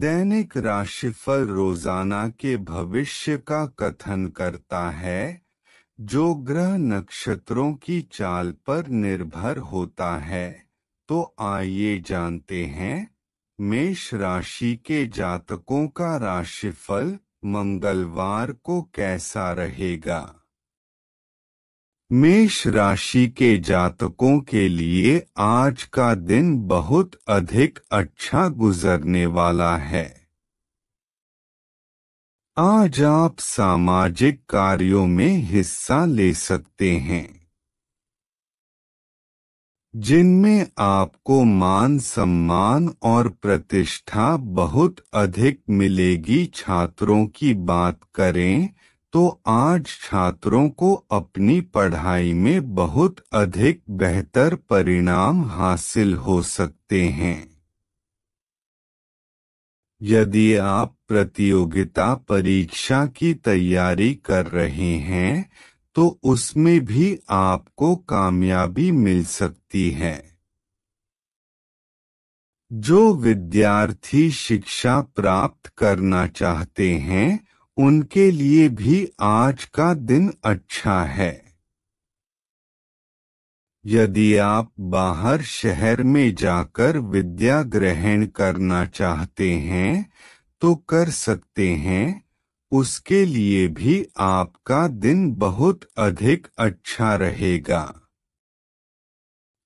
दैनिक राशिफल रोजाना के भविष्य का कथन करता है जो ग्रह नक्षत्रों की चाल पर निर्भर होता है तो आइए जानते हैं मेष राशि के जातकों का राशिफल मंगलवार को कैसा रहेगा मेष राशि के जातकों के लिए आज का दिन बहुत अधिक अच्छा गुजरने वाला है आज आप सामाजिक कार्यों में हिस्सा ले सकते हैं जिनमें आपको मान सम्मान और प्रतिष्ठा बहुत अधिक मिलेगी छात्रों की बात करें तो आज छात्रों को अपनी पढ़ाई में बहुत अधिक बेहतर परिणाम हासिल हो सकते हैं यदि आप प्रतियोगिता परीक्षा की तैयारी कर रहे हैं तो उसमें भी आपको कामयाबी मिल सकती है जो विद्यार्थी शिक्षा प्राप्त करना चाहते हैं उनके लिए भी आज का दिन अच्छा है यदि आप बाहर शहर में जाकर विद्या ग्रहण करना चाहते हैं तो कर सकते हैं उसके लिए भी आपका दिन बहुत अधिक अच्छा रहेगा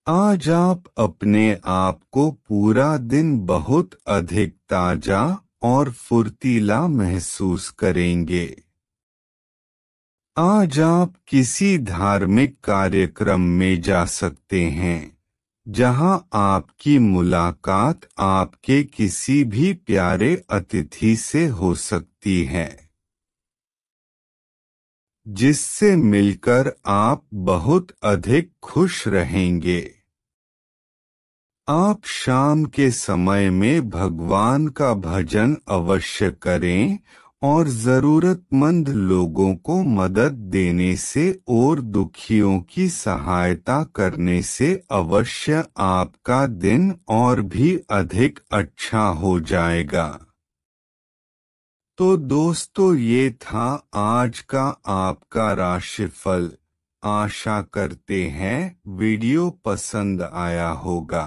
आज आप अपने आप को पूरा दिन बहुत अधिक ताजा और फुर्तीला महसूस करेंगे आज आप किसी धार्मिक कार्यक्रम में जा सकते हैं जहां आपकी मुलाकात आपके किसी भी प्यारे अतिथि से हो सकती है जिससे मिलकर आप बहुत अधिक खुश रहेंगे आप शाम के समय में भगवान का भजन अवश्य करें और जरूरतमंद लोगों को मदद देने से और दुखियों की सहायता करने से अवश्य आपका दिन और भी अधिक अच्छा हो जाएगा तो दोस्तों ये था आज का आपका राशिफल आशा करते हैं वीडियो पसंद आया होगा